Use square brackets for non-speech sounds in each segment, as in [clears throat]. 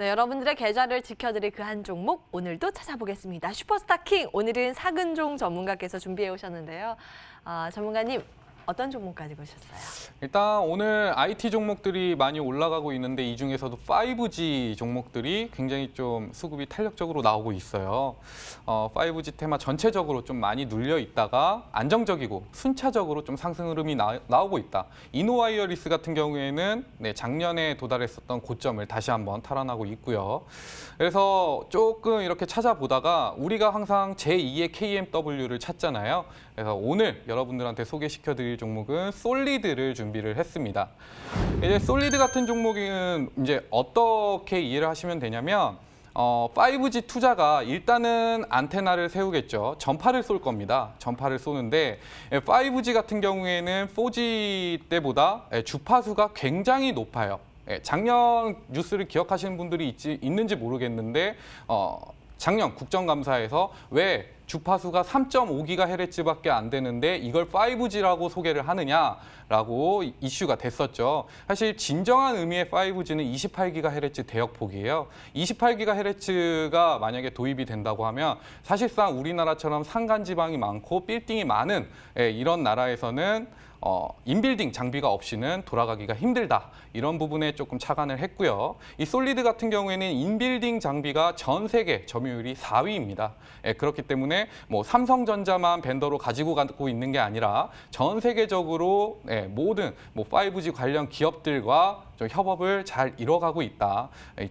네, 여러분들의 계좌를 지켜드릴 그 한 종목 오늘도 찾아보겠습니다. 슈퍼스타 킹 오늘은 사근종 전문가께서 준비해 오셨는데요. 아, 전문가님 어떤 종목까지 보셨어요? 일단 오늘 IT 종목들이 많이 올라가고 있는데 이 중에서도 5G 종목들이 굉장히 좀 수급이 탄력적으로 나오고 있어요. 어, 5G 테마 전체적으로 좀 많이 눌려 있다가 안정적이고 순차적으로 좀 상승 흐름이 나, 오고 있다. 이노와이어리스 같은 경우에는 네, 작년에 도달했었던 고점을 다시 한번 탈환하고 있고요. 그래서 조금 이렇게 찾아보다가 우리가 항상 제2의 KMW를 찾잖아요. 그래서 오늘 여러분들한테 소개시켜드릴 종목은 솔리드를 준비를 했습니다. 이제 솔리드 같은 종목은 이제 어떻게 이해를 하시면 되냐면 어, 5G 투자가 일단은 안테나를 세우겠죠. 전파를 쏠 겁니다. 전파를 쏘는데 5G 예, 같은 경우에는 4G 때보다 예, 주파수가 굉장히 높아요. 예, 작년 뉴스를 기억하시는 분들이 있지, 있는지 모르겠는데 어, 작년 국정감사에서 왜 주파수가 3 5 g h z 밖에안 되는데 이걸 5G라고 소개를 하느냐라고 이슈가 됐었죠. 사실 진정한 의미의 5G는 2 8 g h z 대역폭이에요. 2 8 g h z 가 만약에 도입이 된다고 하면 사실상 우리나라처럼 산간 지방이 많고 빌딩이 많은 예, 이런 나라에서는 어, 인빌딩 장비가 없이는 돌아가기가 힘들다. 이런 부분에 조금 착안을 했고요. 이 솔리드 같은 경우에는 인빌딩 장비가 전 세계 점유율이 4위입니다. 예, 그렇기 때문에 뭐 삼성전자만 벤더로 가지고 가고 있는 게 아니라 전 세계적으로 예, 모든 뭐 5G 관련 기업들과 협업을 잘 이뤄가고 있다.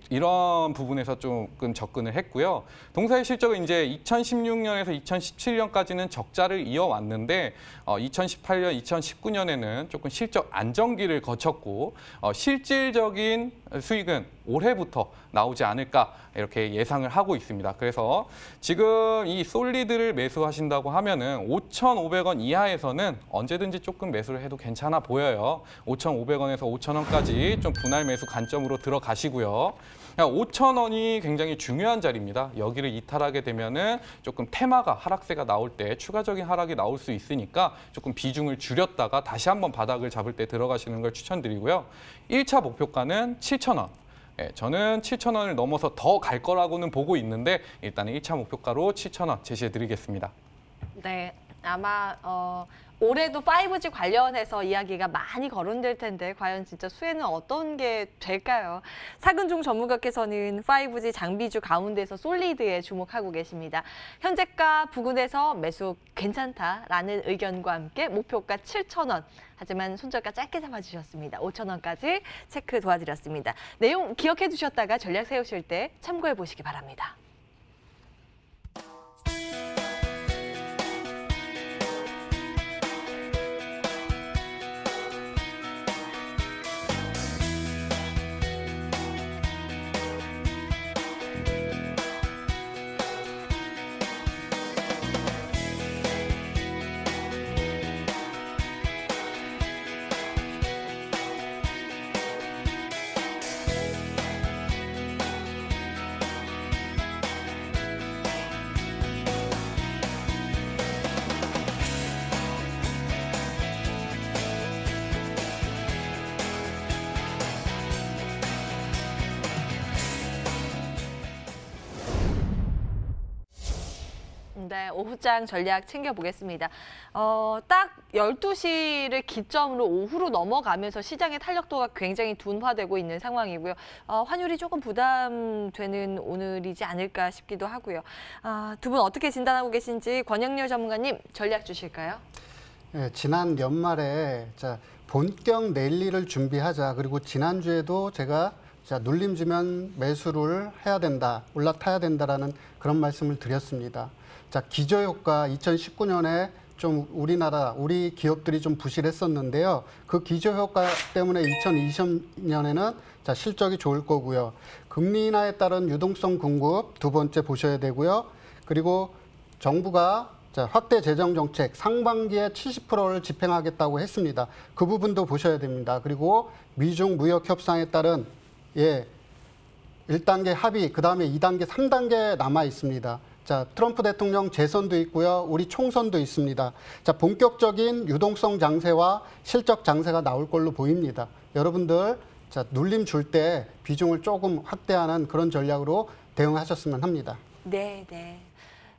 이런 부분에서 조금 접근을 했고요. 동사의 실적은 이제 2016년에서 2017년까지는 적자를 이어왔는데 어, 2018년, 2019년에는 조금 실적 안정기를 거쳤고 어, 실질적인 수익은 올해부터 나오지 않을까 이렇게 예상을 하고 있습니다. 그래서 지금 이 솔리드를 매수하신다고 하면은 5,500원 이하에서는 언제든지 조금 매수를 해도 괜찮아 보여요. 5,500원에서 5,000원까지 차익점 분할 매수 관점으로 들어가시고요. 5천 원이 굉장히 중요한 자리입니다. 여기를 이탈하게 되면은 조금 테마가 하락세가 나올 때 추가적인 하락이 나올 수 있으니까 조금 비중을 줄였다가 다시 한번 바닥을 잡을 때 들어가시는 걸 추천드리고요. 1차 목표가는 7천 원. 예, 저는 7천 원을 넘어서 더 갈 거라고는 보고 있는데 일단 1차 목표가로 7천 원 제시해 드리겠습니다. 네, 아마 어. 올해도 5G 관련해서 이야기가 많이 거론될 텐데 과연 진짜 수혜는 어떤 게 될까요? 사근종 전문가께서는 5G 장비주 가운데서 솔리드에 주목하고 계십니다. 현재가 부근에서 매수 괜찮다라는 의견과 함께 목표가 7 0원 하지만 손절가 짧게 잡아주셨습니다. 5 0원까지 체크 도와드렸습니다. 내용 기억해 두셨다가 전략 세우실 때 참고해 보시기 바랍니다. 네, 오후장 전략 챙겨보겠습니다. 어, 딱 12시를 기점으로 오후로 넘어가면서 시장의 탄력도가 굉장히 둔화되고 있는 상황이고요. 어, 환율이 조금 부담되는 오늘이지 않을까 싶기도 하고요. 아, 두분 어떻게 진단하고 계신지 권영렬 전문가님 전략 주실까요? 네, 지난 연말에 자, 본격 랠리를 준비하자. 그리고 지난주에도 제가 자, 눌림 주면 매수를 해야 된다, 올라타야 된다라는 그런 말씀을 드렸습니다. 자, 기저효과 2019년에 좀 우리나라 우리 기업들이 좀 부실했었는데요. 그 기저 효과 때문에 2020년에는 자 실적이 좋을 거고요. 금리 인하에 따른 유동성 공급 두 번째 보셔야 되고요. 그리고 정부가 자 확대 재정 정책 상반기에 70%를 집행하겠다고 했습니다. 그 부분도 보셔야 됩니다. 그리고 미중 무역 협상에 따른 예 1단계 합의, 그다음에 2단계, 3단계 남아 있습니다. 자, 트럼프 대통령 재선도 있고요. 우리 총선도 있습니다. 자, 본격적인 유동성 장세와 실적 장세가 나올 걸로 보입니다. 여러분들 자, 눌림 줄 때 비중을 조금 확대하는 그런 전략으로 대응하셨으면 합니다. 네, 네.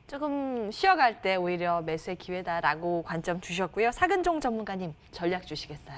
조금 쉬어갈 때 오히려 매수의 기회다라고 관점 주셨고요. 사근종 전문가님 전략 주시겠어요?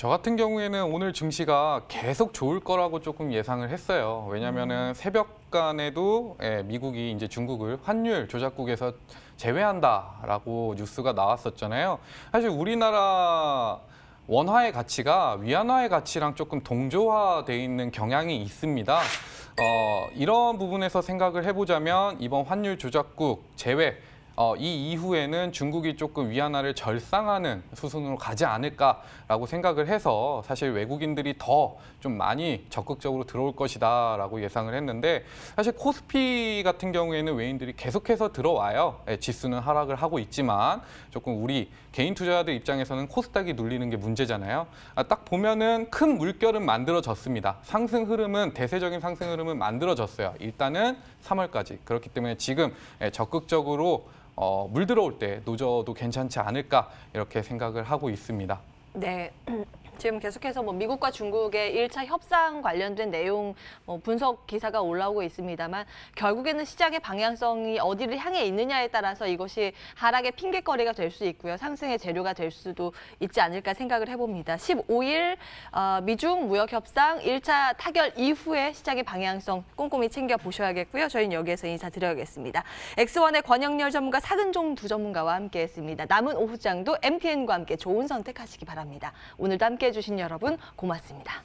저 같은 경우에는 오늘 증시가 계속 좋을 거라고 조금 예상을 했어요. 왜냐면은 음. 새벽간에도 예, 미국이 이제 중국을 환율 조작국에서 제외한다라고 뉴스가 나왔었잖아요. 사실 우리나라 원화의 가치가 위안화의 가치랑 조금 동조화돼 있는 경향이 있습니다. 어, 이런 부분에서 생각을 해보자면 이번 환율 조작국 제외 어, 이 이후에는 중국이 조금 위안화를 절상하는 수순으로 가지 않을까라고 생각을 해서 사실 외국인들이 더 좀 많이 적극적으로 들어올 것이다라고 예상을 했는데 사실 코스피 같은 경우에는 외인들이 계속해서 들어와요. 예, 지수는 하락을 하고 있지만 조금 우리 개인 투자자들 입장에서는 코스닥이 눌리는 게 문제잖아요. 아, 딱 보면은 큰 물결은 만들어졌습니다. 상승 흐름은 대세적인 상승 흐름은 만들어졌어요. 일단은 3월까지 그렇기 때문에 지금 예, 적극적으로 어, 물 들어올 때 노져도 괜찮지 않을까 이렇게 생각을 하고 있습니다. 네. [clears throat] 지금 계속해서 뭐 미국과 중국의 일차 협상 관련된 내용 뭐 분석 기사가 올라오고 있습니다만 결국에는 시작의 방향성이 어디를 향해 있느냐에 따라서 이것이 하락의 핑계거리가 될 수 있고요. 상승의 재료가 될 수도 있지 않을까 생각을 해봅니다. 15일 어, 미중 무역 협상 일차 타결 이후에 시작의 방향성 꼼꼼히 챙겨보셔야겠고요. 저희는 여기에서 인사드려야겠습니다. 엑스원의 권영열 전문가 사근종 두 전문가와 함께했습니다. 남은 오후장도 MTN과 함께 좋은 선택하시기 바랍니다. 오늘도 함께 함께해 주신 여러분 고맙습니다.